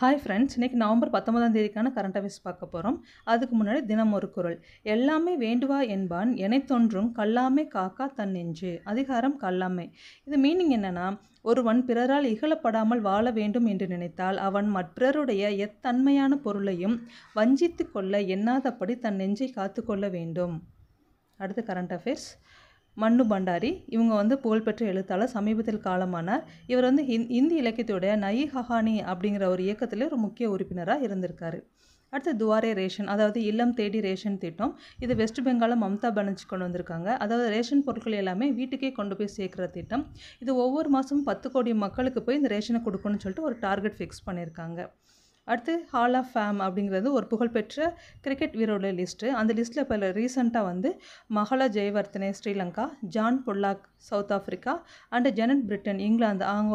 hi friends இன்றைக்கி November பத்தொன்பதாம் தேதிக்கான current affairs பார்க்க போகிறோம் அதுக்கு முன்னாடி தினம் ஒரு குரல் எல்லாமே வேண்டுவா என்பான் எனைத்தொன்றும் கல்லாமே காக்கா தன் நெஞ்சு அதிகாரம் கல்லாமை இது மீனிங் என்னென்னா ஒருவன் பிறரால் இகழப்படாமல் வாழ வேண்டும் என்று நினைத்தால் அவன் மற்றருடைய எத்தன்மையான பொருளையும் வஞ்சித்து கொள்ள எண்ணாதபடி தன் நெஞ்சை காத்து கொள்ள வேண்டும் அடுத்து கரண்ட் அஃபேர்ஸ் மண்ணு பண்டாரி இவங்க வந்து புகழ்பெற்ற எழுத்தாளர் சமீபத்தில் காலமானார் இவர் வந்து இந்தி இலக்கியத்துடைய நயி ஹஹானி அப்படிங்கிற ஒரு இயக்கத்தில் ஒரு முக்கிய உறுப்பினராக இருந்திருக்காரு அடுத்து துவாரே ரேஷன் அதாவது இல்லம் தேடி ரேஷன் திட்டம் இது வெஸ்ட் பெங்காலில் மம்தா பானர்ஜி கொண்டு வந்திருக்காங்க அதாவது ரேஷன் பொருட்கள் எல்லாமே வீட்டுக்கே கொண்டு போய் சேர்க்குற திட்டம் இது ஒவ்வொரு மாதமும் பத்து கோடி மக்களுக்கு போய் இந்த ரேஷனை கொடுக்கணும்னு சொல்லிட்டு ஒரு டார்கெட் ஃபிக்ஸ் பண்ணியிருக்காங்க அடுத்து ஹால் ஆஃப் ஃபேம் அப்படிங்கிறது ஒரு புகழ்பெற்ற கிரிக்கெட் வீரோட லிஸ்ட்டு அந்த லிஸ்ட்டில் பல ரீசெண்டாக வந்து மகளா ஜெயவர்த்தனை Sri Lanka John Pollock South Africa and Janet Brittin England அவங்க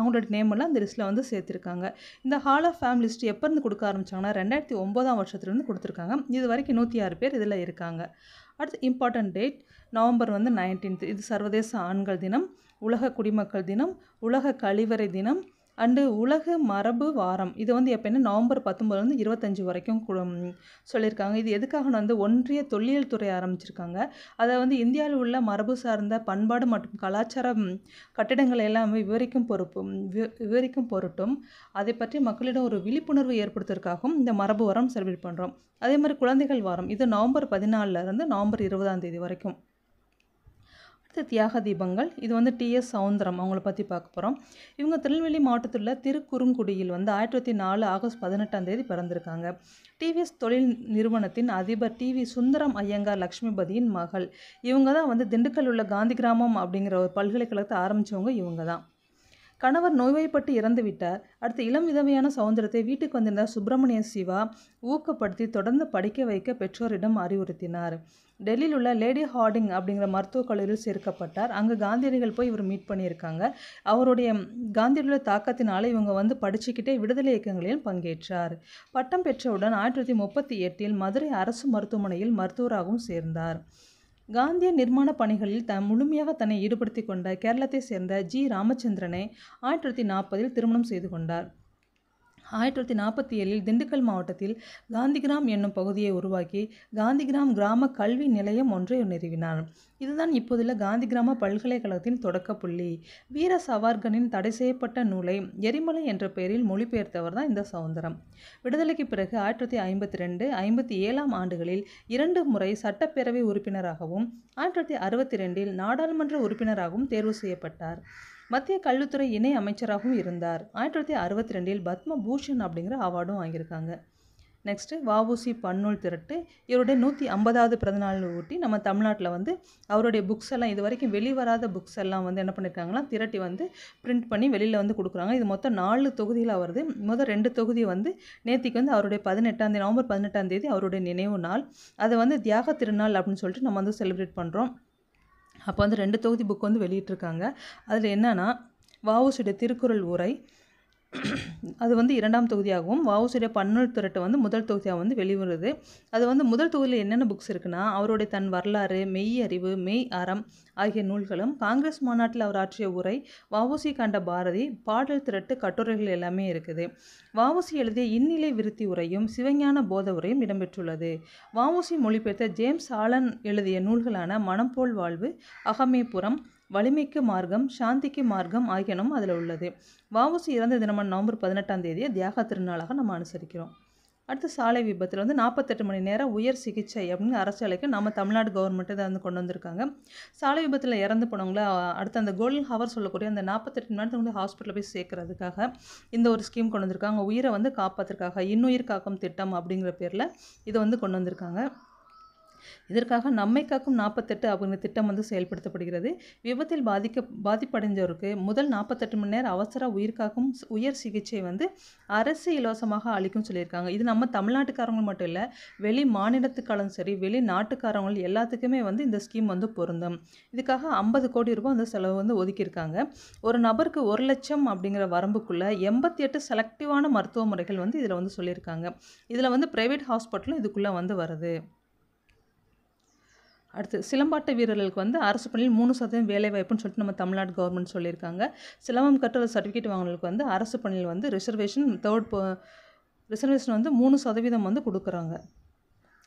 அவங்களோட நேம் எல்லாம் அந்த லிஸ்ட்டில் வந்து சேர்த்துருக்காங்க இந்த ஹால் ஆஃப் ஃபேம் லிஸ்ட் எப்போருந்து கொடுக்க ஆரம்பித்தாங்கன்னா ரெண்டாயிரத்தி ஒம்போதாம் வருஷத்துலேருந்து கொடுத்துருக்காங்க இது வரைக்கும் நூற்றி ஆறு பேர் இதில் இருக்காங்க அடுத்து இம்பார்ட்டன்ட் டேட் நவம்பர் வந்து நைன்டீன்த் இது சர்வதேச ஆண்கள் தினம் உலக குடிமக்கள் தினம் உலக கழிவறை தினம் அண்டு உலக மரபு வாரம் இது வந்து எப்போன்னா நவம்பர் பத்தொம்பதுலேருந்து இருபத்தஞ்சி வரைக்கும் சொல்லியிருக்காங்க இது எதுக்காக வந்து ஒன்றிய தொல்லியல் துறை ஆரம்பிச்சிருக்காங்க அதை வந்து இந்தியாவில் உள்ள மரபு சார்ந்த பண்பாடு மற்றும் கலாச்சார கட்டிடங்களை எல்லாமே விவரிக்கும் பொறுப்பும் விவரிக்கும் பொருட்டும் அதை பற்றி மக்களிடம் ஒரு விழிப்புணர்வு ஏற்படுத்துவதற்காகவும் இந்த மரபு வாரம் செலிப்ரேட் பண்ணுறோம் அதே மாதிரி குழந்தைகள் வாரம் இது நவம்பர் பதினாலில் இருந்து நவம்பர் இருபதாம் தேதி வரைக்கும் அடுத்து தியாக தீபங்கள் இது வந்து டிஎஸ் சவுந்தரம் அவங்கள பற்றி பார்க்க போகிறோம் இவங்க திருநெல்வேலி மாவட்டத்தில் திருக்குறுங்குடியில் வந்து ஆயிரத்தி தொள்ளாயிரத்தி நாலு ஆகஸ்ட் பதினெட்டாம் தேதி பிறந்திருக்காங்க டிவிஎஸ் தொழில் நிறுவனத்தின் அதிபர் டிவி சுந்தரம் ஐயங்கார் லக்ஷ்மிபதியின் மகள் இவங்க தான் வந்து திண்டுக்கல் உள்ள காந்தி கிராமம் அப்படிங்கிற ஒரு பல்கலைக்கழகத்தை ஆரம்பித்தவங்க இவங்க தான் கணவர் நோய்வாய்ப்பட்டு இறந்து விட்டார் அடுத்து இளம் விதவையான சௌந்தரத்தை வீட்டுக்கு வந்திருந்த சுப்பிரமணிய சிவா ஊக்கப்படுத்தி தொடர்ந்து படிக்க வைக்க பெற்றோரிடம் அறிவுறுத்தினார் டெல்லியில் உள்ள லேடி ஹார்டிங் அப்படிங்கிற மருத்துவக் கல்லூரியில் சேர்க்கப்பட்டார் அங்கே காந்தியடிகள் போய் இவர் மீட் பண்ணியிருக்காங்க அவருடைய காந்தியடிகளுடைய தாக்கத்தினால இவங்க வந்து படிச்சுக்கிட்டே விடுதலை இயக்கங்களில் பங்கேற்றார் பட்டம் பெற்றவுடன் ஆயிரத்தி தொள்ளாயிரத்தி முப்பத்தி எட்டில் மதுரை அரசு மருத்துவமனையில் மருத்துவராகவும் சேர்ந்தார் காந்திய நிர்மாண பணிகளில் த முழுமையாக தன்னை ஈடுபடுத்தி கொண்ட கேரளத்தைச் சேர்ந்த ஜி ராமச்சந்திரனை ஆயிரத்தி தொள்ளாயிரத்தி நாற்பதில் திருமணம் செய்து கொண்டார் ஆயிரத்தி தொள்ளாயிரத்தி நாற்பத்தி ஏழில் திண்டுக்கல் மாவட்டத்தில் காந்திகிராம் என்னும் பகுதியை உருவாக்கி காந்திகிராம் கிராம கல்வி நிலையம் ஒன்றை நிறுவினார் இதுதான் இப்போதுள்ள காந்திகிராம பல்கலைக்கழகத்தின் தொடக்க புள்ளி வீர சவார்கனின் தடை செய்யப்பட்ட நூலை எரிமலை என்ற பெயரில் மொழிபெயர்த்தவர் தான் இந்த சவுந்தரம் விடுதலைக்கு பிறகு ஆயிரத்தி தொள்ளாயிரத்தி ஐம்பத்தி ரெண்டு ஐம்பத்தி ஏழாம் ஆண்டுகளில் இரண்டு முறை சட்டப்பேரவை உறுப்பினராகவும் ஆயிரத்தி தொள்ளாயிரத்தி அறுபத்தி ரெண்டில் நாடாளுமன்ற உறுப்பினராகவும் தேர்வு செய்யப்பட்டார் மத்திய கல்வித்துறை இணை அமைச்சராகவும் இருந்தார் ஆயிரத்தி தொள்ளாயிரத்தி அறுபத்தி ரெண்டில் பத்ம பூஷன் அப்படிங்கிற அவார்டும் வாங்கியிருக்காங்க நெக்ஸ்ட்டு வஉசி பன்னூல் திரட்டு இவருடைய நூற்றி ஐம்பதாவது பிறந்தநாள் ஊட்டி நம்ம தமிழ்நாட்டில் வந்து அவருடைய புக்ஸ் எல்லாம் இது வரைக்கும் வெளிவராத புக்ஸ் எல்லாம் வந்து என்ன பண்ணியிருக்காங்கன்னா திரட்டி வந்து பிரிண்ட் பண்ணி வெளியில் வந்து கொடுக்குறாங்க இது மொத்தம் நாலு தொகுதியில் வருது மொதல் ரெண்டு தொகுதி வந்து நேத்திக்கு வந்து அவருடைய பதினெட்டாம் தேதி நவம்பர் பதினெட்டாம் தேதி அவருடைய நினைவு நாள் அதை வந்து தியாக திருநாள் அப்படின்னு சொல்லிட்டு நம்ம வந்து செலிப்ரேட் பண்ணுறோம் அப்போ வந்து ரெண்டு தொகுதி புக் வந்து வெளியிட்டிருக்காங்க அதில் என்னென்னா வாவுசுடைய திருக்குறள் உரை அது வந்து இரண்டாம் தொகுதியாகவும் வாவுசுடைய பன்னூல் திரட்டு வந்து முதல் தொகுதியாக வந்து வெளிவருது அது வந்து முதல் தொகுதியில் என்னென்ன புக்ஸ் இருக்குன்னா அவருடைய தன் வரலாறு மெய் அறிவு மெய் அறம் ஆகிய நூல்களும் காங்கிரஸ் மாநாட்டில் அவர் ஆற்றிய உரை வாவுசி கண்ட பாரதி பாடல் திரட்டு கட்டுரைகள் எல்லாமே இருக்குது வாவுசி எழுதிய இந்நிலை விருத்தி உரையும் சிவஞான போத உரையும் இடம்பெற்றுள்ளது வாவுசி மொழிபெயர்த்த ஜேம்ஸ் ஆலன் எழுதிய நூல்களான மனம் போல் வாழ்வு அகமேபுரம் வலிமைக்கு மார்க்கம் சாந்திக்கு மார்க்கம் ஆகியனும் அதில் உள்ளது வாவுசி இறந்த தினமும் நவம்பர் பதினெட்டாம் தேதியை தியாக திருநாளாக நம்ம அனுசரிக்கிறோம் அடுத்து சாலை விபத்தில் வந்து நாற்பத்தெட்டு மணி நேரம் உயர் சிகிச்சை அப்படின்னு அரசாலைக்கு நம்ம தமிழ்நாடு கவர்மெண்ட்டு இதை வந்து கொண்டு வந்திருக்காங்க சாலை விபத்தில் இறந்து போனவங்கள அடுத்து அந்த கோல்டன் ஹவர் சொல்லக்கூடிய அந்த நாற்பத்தெட்டு மணி நேரத்துக்கு ஹாஸ்பிட்டலில் போய் சேர்க்கறதுக்காக இந்த ஒரு ஸ்கீம் கொண்டு வந்திருக்காங்க உயிரை வந்து காப்பாற்றுறதுக்காக இன்னுயிர் காக்கும் திட்டம் அப்படிங்கிற பேரில் இதை வந்து கொண்டு வந்திருக்காங்க இதற்காக நம்மை காக்கும் நாற்பத்தெட்டு அப்படிங்கிற திட்டம் வந்து செயல்படுத்தப்படுகிறது விபத்தில் பாதிக்க பாதிப்படைந்தோருக்கு முதல் நாற்பத்தெட்டு மணி நேரம் அவசர உயிர்காக்கும் உயர் சிகிச்சை வந்து அரசு இலவசமாக அளிக்கும் சொல்லியிருக்காங்க இது நம்ம தமிழ்நாட்டுக்காரங்க மட்டும் இல்லை வெளி மாநிலத்துக்காலும் சரி வெளி நாட்டுக்காரங்கள் எல்லாத்துக்குமே வந்து இந்த ஸ்கீம் வந்து பொருந்தும் இதுக்காக ஐம்பது கோடி ரூபாய் அந்த செலவு வந்து ஒதுக்கியிருக்காங்க ஒரு நபருக்கு ஒரு லட்சம் அப்படிங்கிற வரம்புக்குள்ளே எண்பத்தி எட்டு செலக்டிவான மருத்துவ முறைகள் வந்து இதில் வந்து சொல்லியிருக்காங்க இதில் வந்து ப்ரைவேட் ஹாஸ்பிட்டலும் இதுக்குள்ளே வந்து வருது அடுத்து சிலம்பாட்ட வீரர்களுக்கு வந்து அரசு பணியில் மூணு சதவீதம் வேலைவாய்ப்புன்னு சொல்லிட்டு நம்ம தமிழ்நாடு கவர்மெண்ட் சொல்லியிருக்காங்க சிலம்பம் கற்ற சர்டிஃபிகேட் வாங்கினவங்களுக்கு வந்து அரசு பணியில் வந்து ரிசர்வேஷன் தேர்ட் ரிசர்வேஷன் வந்து மூணு சதவீதம் வந்து கொடுக்குறாங்க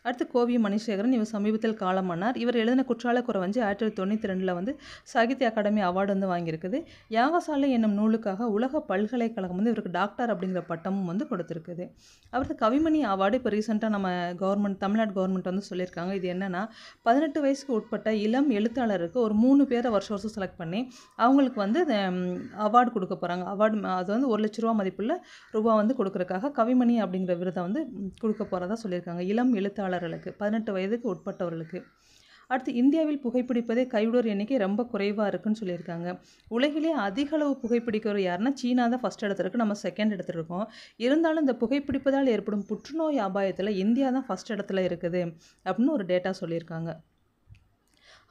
அடுத்து கோவி மணிசேகரன் இவர் சமீபத்தில் காலமானார் இவர் எழுதின குற்றால குறை ஆயிரத்தி தொள்ளாயிரத்தி தொண்ணூற்றி ரெண்டில் வந்து சாகித்ய அகாடமி அவார்டு வந்து வாங்கியிருக்குது யாகசாலை என்னும் நூலுக்காக உலக பல்கலைக்கழகம் வந்து இவருக்கு டாக்டர் அப்படிங்கிற பட்டமும் வந்து கொடுத்துருக்குது அவருக்கு கவிமணி அவார்டு இப்போ ரீசெண்டாக நம்ம கவர்மெண்ட் தமிழ்நாடு கவர்மெண்ட் வந்து சொல்லியிருக்காங்க இது என்னென்னா பதினெட்டு வயசுக்கு உட்பட்ட இளம் எழுத்தாளருக்கு ஒரு மூணு பேரை வருஷம் வருஷம் செலக்ட் பண்ணி அவங்களுக்கு வந்து அவார்டு கொடுக்க போகிறாங்க அவார்டு அது வந்து ஒரு லட்ச ரூபா மதிப்புள்ள ரூபா வந்து கொடுக்குறக்காக கவிமணி அப்படிங்கிற விருதை வந்து கொடுக்க போகிறதா சொல்லியிருக்காங்க இளம் எழுத்தாளர் வாக்காளர்களுக்கு பதினெட்டு வயதுக்கு உட்பட்டவர்களுக்கு அடுத்து இந்தியாவில் புகைப்பிடிப்பதே கைவிடுவோர் எண்ணிக்கை ரொம்ப குறைவாக இருக்குன்னு சொல்லியிருக்காங்க உலகிலே அதிக அளவு புகைப்பிடிக்கிறவர் யாருன்னா சீனா தான் ஃபஸ்ட் இடத்துல நம்ம செகண்ட் எடுத்துருக்கோம் இருந்தாலும் இந்த புகைப்பிடிப்பதால் ஏற்படும் புற்றுநோய் அபாயத்தில் இந்தியா தான் ஃபஸ்ட் இடத்துல இருக்குது அப்படின்னு ஒரு டேட்டா சொல்லியிருக்காங்க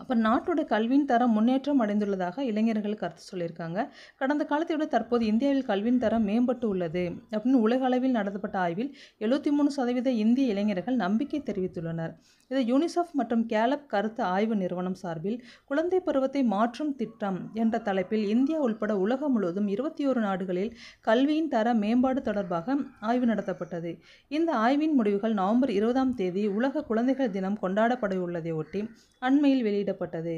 அப்போ நாட்டோட கல்வியின் தரம் முன்னேற்றம் அடைந்துள்ளதாக இளைஞர்கள் கருத்து சொல்லியிருக்காங்க கடந்த காலத்தை விட தற்போது இந்தியாவில் கல்வியின் தரம் மேம்பட்டு உள்ளது அப்படின்னு உலக அளவில் நடத்தப்பட்ட ஆய்வில் எழுபத்தி மூணு சதவீத இந்திய இளைஞர்கள் நம்பிக்கை தெரிவித்துள்ளனர் இது யூனிசெஃப் மற்றும் கேலப் கருத்து ஆய்வு நிறுவனம் சார்பில் குழந்தை பருவத்தை மாற்றும் திட்டம் என்ற தலைப்பில் இந்தியா உள்பட உலகம் முழுவதும் இருபத்தி ஓரு நாடுகளில் கல்வியின் தர மேம்பாடு தொடர்பாக ஆய்வு நடத்தப்பட்டது இந்த ஆய்வின் முடிவுகள் நவம்பர் இருபதாம் தேதி உலக குழந்தைகள் தினம் கொண்டாடப்பட உள்ளதை ஒட்டி அண்மையில் வெளியிட்டு வெளியிடப்பட்டது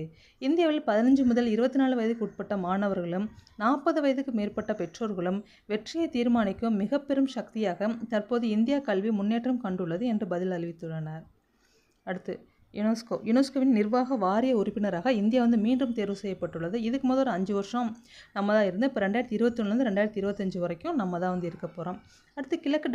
இந்தியாவில் பதினஞ்சு முதல் இருபத்தி நாலு வயதுக்கு உட்பட்ட மாணவர்களும் நாற்பது வயதுக்கு மேற்பட்ட பெற்றோர்களும் வெற்றியை தீர்மானிக்கும் மிக பெரும் சக்தியாக தற்போது இந்தியா கல்வி முன்னேற்றம் கண்டுள்ளது என்று பதில் அளித்துள்ளனர் அடுத்து யுனெஸ்கோ யுனெஸ்கோவின் நிர்வாக வாரிய உறுப்பினராக இந்தியா வந்து மீண்டும் தேர்வு செய்யப்பட்டுள்ளது இதுக்கு முதல் ஒரு அஞ்சு வருஷம் நம்ம தான் இருந்து இப்போ ரெண்டாயிரத்தி இருபத்தொன்னு ரெண்டாயிரத்தி இருபத்தஞ்சு வரைக்கும் நம்ம தான் வந்து இருக்க போகிறோம் அடுத்து கிழக்கு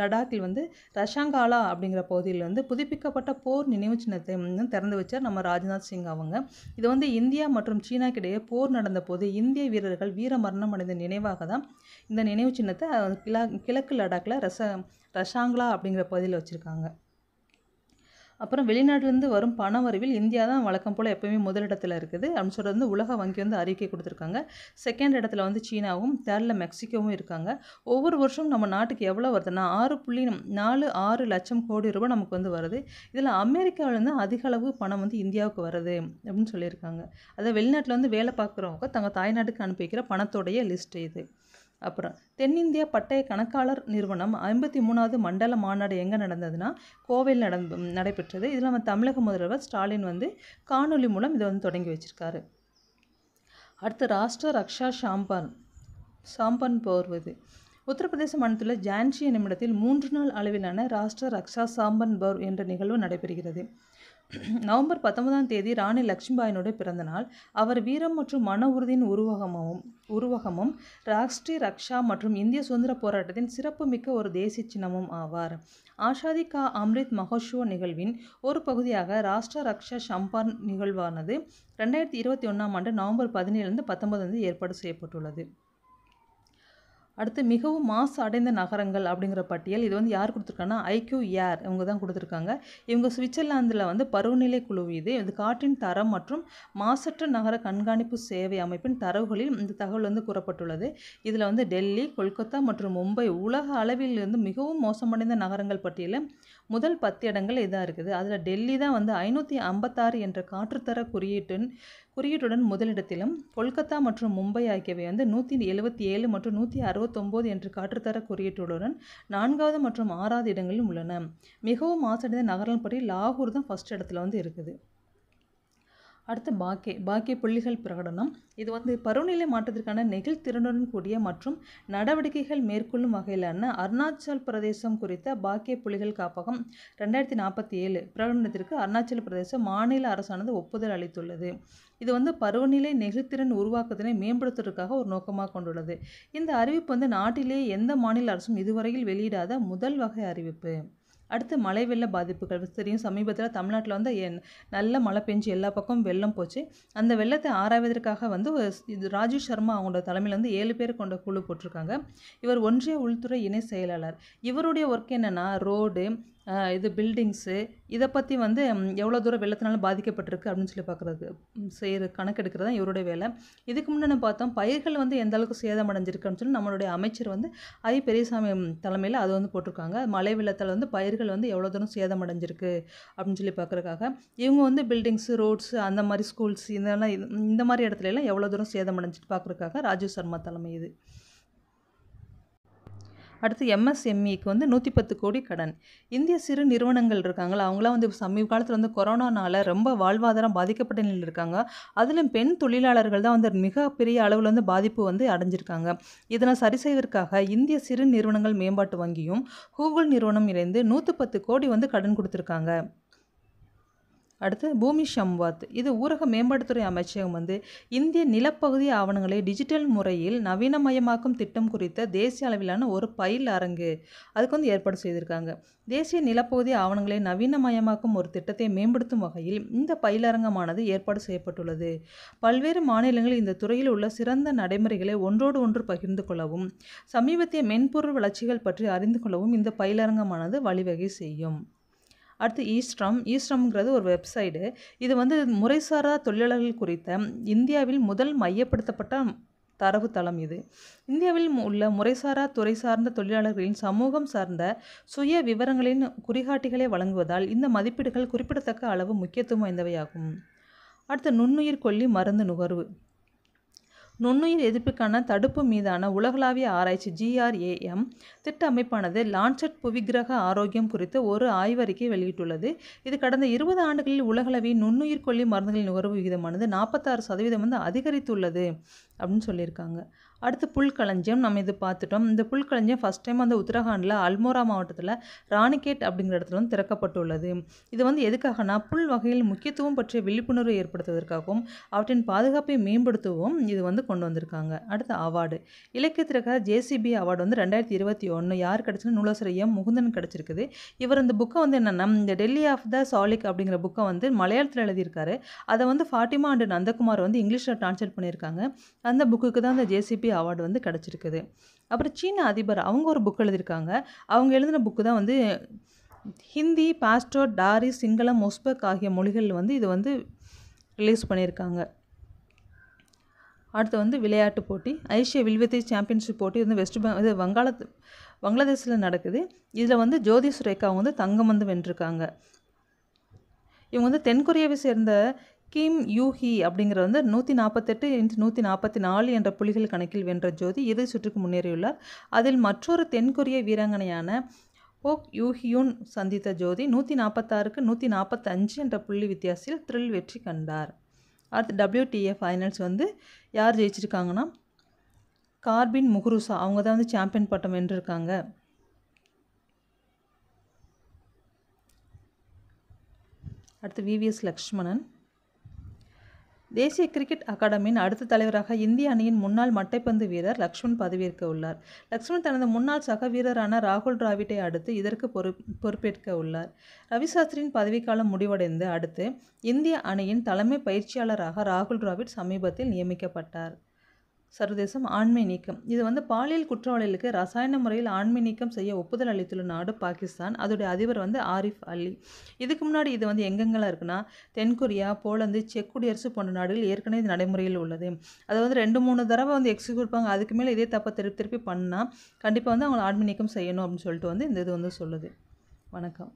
லடாக்கில் வந்து ரஷாங்காலா அப்படிங்கிற பகுதியில் வந்து புதுப்பிக்கப்பட்ட போர் நினைவு சின்னத்தை திறந்து வச்சார் நம்ம ராஜ்நாத் சிங் அவங்க இது வந்து இந்தியா மற்றும் சீனாக்கிடையே போர் நடந்த போது இந்திய வீரர்கள் வீர மரணம் அடைந்த நினைவாக தான் இந்த நினைவு சின்னத்தை கிழக்கு லடாக்கில் ரச ரஷாங்லா அப்படிங்கிற பகுதியில் வச்சுருக்காங்க அப்புறம் வெளிநாட்டிலேருந்து வரும் பண வரவில் இந்தியா தான் வழக்கம் போல் எப்போயுமே முதலிடத்தில் இருக்குது அப்படின்னு சொல்கிறது வந்து உலக வங்கி வந்து அறிக்கை கொடுத்துருக்காங்க செகண்ட் இடத்துல வந்து சீனாவும் தேர்டில் மெக்சிகோவும் இருக்காங்க ஒவ்வொரு வருஷம் நம்ம நாட்டுக்கு எவ்வளோ வருதுன்னா ஆறு புள்ளி நாலு ஆறு லட்சம் கோடி ரூபாய் நமக்கு வந்து வருது இதில் அமெரிக்காவிலேருந்து அதிக அளவு பணம் வந்து இந்தியாவுக்கு வருது அப்படின்னு சொல்லியிருக்காங்க அதை வெளிநாட்டில் வந்து வேலை பார்க்குறவங்க தங்கள் தாய்நாட்டுக்கு அனுப்பி வைக்கிற பணத்தோடைய லிஸ்ட் இது அப்புறம் தென்னிந்திய பட்டய கணக்காளர் நிறுவனம் ஐம்பத்தி மூணாவது மண்டல மாநாடு எங்கே நடந்ததுன்னா கோவையில் நட நடைபெற்றது இதில் நம்ம தமிழக முதல்வர் ஸ்டாலின் வந்து காணொலி மூலம் இதை வந்து தொடங்கி வச்சுருக்காரு அடுத்து ராஷ்டிர ரக்ஷா ஷாம்பான் ஷாம்பான் போர்வது உத்தரப்பிரதேச மாநிலத்தில் ஜான்சி என்னும் இடத்தில் மூன்று நாள் அளவிலான ராஷ்டிர ரக்ஷா சாம்பன் பவர் என்ற நிகழ்வு நடைபெறுகிறது நவம்பர் பத்தொன்பதாம் தேதி ராணி லக்ஷ்மிபாயினுடைய பிறந்தநாள் அவர் வீரம் மற்றும் மன உறுதியின் உருவகமும் உருவகமும் ராஷ்டிரிய ரக்ஷா மற்றும் இந்திய சுதந்திர போராட்டத்தின் சிறப்புமிக்க ஒரு தேசிய சின்னமும் ஆவார் ஆஷாதி கா அம்ரித் மகோத்சவ நிகழ்வின் ஒரு பகுதியாக ராஷ்டிர ரக்ஷா ஷம்பான் நிகழ்வானது ரெண்டாயிரத்தி இருபத்தி ஒன்றாம் ஆண்டு நவம்பர் பதினேழுலேருந்து பத்தொன்பதுலேருந்து ஏற்பாடு செய்யப்பட்டுள்ளது அடுத்து மிகவும் மாசு அடைந்த நகரங்கள் அப்படிங்கிற பட்டியல் இது வந்து யார் கொடுத்துருக்காங்கன்னா ஐக்யூ ஏர் இவங்க தான் கொடுத்துருக்காங்க இவங்க சுவிட்சர்லாந்தில் வந்து பருவநிலை குழு இது இது காற்றின் தரம் மற்றும் மாசற்ற நகர கண்காணிப்பு சேவை அமைப்பின் தரவுகளில் இந்த தகவல் வந்து கூறப்பட்டுள்ளது இதில் வந்து டெல்லி கொல்கத்தா மற்றும் மும்பை உலக அளவில் இருந்து மிகவும் மோசமடைந்த நகரங்கள் பட்டியலில் முதல் பத்து இடங்கள் இதாக இருக்குது அதில் டெல்லி தான் வந்து ஐநூற்றி ஐம்பத்தாறு என்ற காற்றுத்தர குறியீட்டின் குறியீட்டுடன் முதலிடத்திலும் கொல்கத்தா மற்றும் மும்பை ஆகியவை வந்து நூற்றி எழுபத்தி ஏழு மற்றும் நூற்றி அறுபத்தொம்போது என்று காற்றுத்தர குறியீட்டுடன் நான்காவது மற்றும் ஆறாவது இடங்களிலும் உள்ளன மிகவும் மாசடைந்த நகரம் படி லாகூர் தான் ஃபஸ்ட் இடத்துல வந்து இருக்குது அடுத்து பாக்கே பாக்கே புள்ளிகள் பிரகடனம் இது வந்து பருவநிலை மாற்றத்திற்கான நெகிழ்திறனுடன் கூடிய மற்றும் நடவடிக்கைகள் மேற்கொள்ளும் வகையிலான அருணாச்சல் பிரதேசம் குறித்த பாக்கிய புலிகள் காப்பகம் ரெண்டாயிரத்தி நாற்பத்தி ஏழு பிரகடனத்திற்கு அருணாச்சல பிரதேச மாநில அரசானது ஒப்புதல் அளித்துள்ளது இது வந்து பருவநிலை நெகிழ்திறன் உருவாக்கத்தினை மேம்படுத்துவதற்காக ஒரு நோக்கமாக கொண்டுள்ளது இந்த அறிவிப்பு வந்து நாட்டிலேயே எந்த மாநில அரசும் இதுவரையில் வெளியிடாத முதல் வகை அறிவிப்பு அடுத்து மழை வெள்ள பாதிப்புகள் தெரியும் சமீபத்தில் தமிழ்நாட்டில் வந்து என் நல்ல மழை பெஞ்சு எல்லா பக்கமும் வெள்ளம் போச்சு அந்த வெள்ளத்தை ஆராய்வதற்காக வந்து இது ராஜீவ் சர்மா அவங்களோட தலைமையில் வந்து ஏழு பேர் கொண்ட குழு போட்டிருக்காங்க இவர் ஒன்றிய உள்துறை இணை செயலாளர் இவருடைய ஒர்க் என்னென்னா ரோடு இது பில்டிங்ஸு இதை பற்றி வந்து எவ்வளோ தூரம் வெள்ளத்தினாலும் பாதிக்கப்பட்டிருக்கு அப்படின்னு சொல்லி பார்க்குறது செய்கிற கணக்கெடுக்கிறது தான் இவருடைய வேலை இதுக்கு முன்னே பார்த்தோம் பயிர்கள் வந்து எந்த அளவுக்கு சேதம் அடைஞ்சிருக்குன்னு சொல்லி நம்மளுடைய அமைச்சர் வந்து ஐ பெரியசாமி தலைமையில் அது வந்து போட்டிருக்காங்க மழை வெள்ளத்தில் வந்து பயிர்கள் வந்து எவ்வளோ தூரம் சேதம் அடைஞ்சிருக்கு அப்படின்னு சொல்லி பார்க்குறக்காக இவங்க வந்து பில்டிங்ஸு ரோட்ஸு அந்த மாதிரி ஸ்கூல்ஸ் இதெல்லாம் இந்த மாதிரி இடத்துலலாம் எவ்வளோ தூரம் சேதம் அடைஞ்சிட்டு பார்க்குறக்காக ராஜீவ் சர்மா தலைமை இது அடுத்து எம்எஸ்எம்இக்கு e வந்து நூற்றி பத்து கோடி கடன் இந்திய சிறு நிறுவனங்கள் இருக்காங்களா அவங்களாம் வந்து சமீப காலத்தில் வந்து கொரோனானால் ரொம்ப வாழ்வாதாரம் பாதிக்கப்பட்ட நிலையில் இருக்காங்க அதிலும் பெண் தொழிலாளர்கள் தான் வந்து மிகப்பெரிய அளவில் வந்து பாதிப்பு வந்து அடைஞ்சிருக்காங்க இதனை சரி செய்வதற்காக இந்திய சிறு நிறுவனங்கள் மேம்பாட்டு வங்கியும் கூகுள் நிறுவனம் இணைந்து நூற்று பத்து கோடி வந்து கடன் கொடுத்துருக்காங்க அடுத்து பூமி சம்வாத் இது ஊரக மேம்பாட்டுத்துறை அமைச்சகம் வந்து இந்திய நிலப்பகுதி ஆவணங்களை டிஜிட்டல் முறையில் நவீனமயமாக்கும் திட்டம் குறித்த தேசிய அளவிலான ஒரு பயில் அரங்கு அதுக்கு வந்து ஏற்பாடு செய்திருக்காங்க தேசிய நிலப்பகுதி ஆவணங்களை நவீனமயமாக்கும் ஒரு திட்டத்தை மேம்படுத்தும் வகையில் இந்த பயிலரங்கமானது ஏற்பாடு செய்யப்பட்டுள்ளது பல்வேறு மாநிலங்களில் இந்த துறையில் உள்ள சிறந்த நடைமுறைகளை ஒன்றோடு ஒன்று பகிர்ந்து கொள்ளவும் சமீபத்திய மென்பொருள் வளர்ச்சிகள் பற்றி அறிந்து கொள்ளவும் இந்த பயிலரங்கமானது வழிவகை செய்யும் அடுத்து ஈஸ்ட்ரம் ஈஸ்ட்ரம்ங்கிறது ஒரு வெப்சைடு இது வந்து முறைசாரா தொழிலாளர்கள் குறித்த இந்தியாவில் முதல் மையப்படுத்தப்பட்ட தரவுத்தளம் இது இந்தியாவில் உள்ள முறைசாரா துறை சார்ந்த தொழிலாளர்களின் சமூகம் சார்ந்த சுய விவரங்களின் குறிகாட்டிகளை வழங்குவதால் இந்த மதிப்பீடுகள் குறிப்பிடத்தக்க அளவு முக்கியத்துவம் வாய்ந்தவையாகும் அடுத்த நுண்ணுயிர் கொல்லி மருந்து நுகர்வு நுண்ணுயிர் எதிர்ப்புக்கான தடுப்பு மீதான உலகளாவிய ஆராய்ச்சி ஜிஆர்ஏஎம் திட்ட அமைப்பானது லான்செட் புவிக்கிரக ஆரோக்கியம் குறித்து ஒரு ஆய்வறிக்கை வெளியிட்டுள்ளது இது கடந்த இருபது ஆண்டுகளில் உலகளவில் நுண்ணுயிர் கொல்லி மருந்துகளின் நுகர்வு விகிதமானது நாற்பத்தாறு சதவீதம் வந்து அதிகரித்துள்ளது அப்படின்னு சொல்லியிருக்காங்க அடுத்து புல்களஞ்சியம் நம்ம இது பார்த்துட்டோம் இந்த புல்களஞ்சியம் ஃபஸ்ட் டைம் வந்து உத்தரகாண்டில் அல்மோரா மாவட்டத்தில் ராணிகேட் அப்படிங்கிற இடத்துல வந்து திறக்கப்பட்டுள்ளது இது வந்து எதுக்காகனா புல் வகையில் முக்கியத்துவம் பற்றிய விழிப்புணர்வு ஏற்படுத்துவதற்காகவும் அவற்றின் பாதுகாப்பை மேம்படுத்தவும் இது வந்து கொண்டு வந்திருக்காங்க அடுத்து அவார்டு இலக்கியத்திற்காக ஜேசிபி அவார்டு வந்து ரெண்டாயிரத்தி இருபத்தி ஒன்று யார் கிடச்சுன்னு நூலாசிரியர் எம் முகுந்தன் கிடச்சிருக்குது இவர் இந்த புக்கை வந்து என்னென்னா இந்த டெல்லி ஆஃப் த சாலிக் அப்படிங்கிற புக்கை வந்து மலையாளத்தில் எழுதியிருக்காரு அதை வந்து ஃபாட்டிமா அண்டு நந்தகுமார் வந்து இங்கிலீஷில் டிரான்ஸ்லேட் பண்ணியிருக்காங்க அந்த புக்குக்கு தான் அந்த ஜேசிபி அவார்டு வந்து கிடச்சிருக்குது அப்புறம் சீன அதிபர் அவங்க ஒரு புக் எழுதியிருக்காங்க அவங்க எழுதின புக்கு தான் வந்து ஹிந்தி பாஸ்டோ டாரி சிங்களம் மொஸ்பெக் ஆகிய மொழிகளில் வந்து இது வந்து ரிலீஸ் பண்ணியிருக்காங்க அடுத்து வந்து விளையாட்டு போட்டி ஐஷிய வில்வித்தை சாம்பியன்ஷிப் போட்டி வந்து வெஸ்ட் பெங் இது வங்காள பங்களாதேஷில் நடக்குது இதில் வந்து ஜோதி சுரேகா வந்து தங்கம் வந்து வென்றிருக்காங்க இவங்க வந்து தென்கொரியாவை சேர்ந்த கிம் யூஹி அப்படிங்கிற வந்து நூற்றி நாற்பத்தெட்டு இன்ட்டு நூற்றி நாற்பத்தி நாலு என்ற புலிகள் கணக்கில் வென்ற ஜோதி இறுதி சுற்றுக்கு முன்னேறியுள்ளார் அதில் மற்றொரு தென்கொரிய வீராங்கனையான ஹோக் யூஹியூன் சந்தித்த ஜோதி நூற்றி நாற்பத்தாறுக்கு நூற்றி நாற்பத்தஞ்சு என்ற புள்ளி வித்தியாசத்தில் த்ரில் வெற்றி கண்டார் அடுத்து டபிள்யூடிஏ ஃபைனல்ஸ் வந்து யார் ஜெயிச்சிருக்காங்கன்னா கார்பின் முகுருசா அவங்க தான் வந்து சாம்பியன் பட்டம் வென்றிருக்காங்க அடுத்து விவிஎஸ் லக்ஷ்மணன் தேசிய கிரிக்கெட் அகாடமியின் அடுத்த தலைவராக இந்திய அணியின் முன்னாள் மட்டைப்பந்து வீரர் லக்ஷ்மண் பதவியேற்க உள்ளார் லக்ஷ்மண் தனது முன்னாள் சக வீரரான ராகுல் டிராவிட்டை அடுத்து இதற்கு பொறு பொறுப்பேற்க உள்ளார் ரவி சாஸ்திரியின் பதவிக்காலம் முடிவடைந்து அடுத்து இந்திய அணியின் தலைமை பயிற்சியாளராக ராகுல் டிராவிட் சமீபத்தில் நியமிக்கப்பட்டார் சர்வதேசம் ஆண்மை நீக்கம் இது வந்து பாலியல் குற்றவாளிகளுக்கு ரசாயன முறையில் ஆண்மை நீக்கம் செய்ய ஒப்புதல் அளித்துள்ள நாடு பாகிஸ்தான் அதோடைய அதிபர் வந்து ஆரிஃப் அலி இதுக்கு முன்னாடி இது வந்து எங்கெங்கெல்லாம் இருக்குன்னா தென்கொரியா போலந்து செக் குடியரசு போன்ற நாடுகள் ஏற்கனவே இது நடைமுறையில் உள்ளது அதை வந்து ரெண்டு மூணு தடவை வந்து எக்ஸிக்யூட் கொடுப்பாங்க அதுக்கு மேலே இதே தப்பை திருப்பி திருப்பி பண்ணால் கண்டிப்பாக வந்து அவங்களை ஆண்மை நீக்கம் செய்யணும் அப்படின்னு சொல்லிட்டு வந்து இந்த இது வந்து சொல்லுது வணக்கம்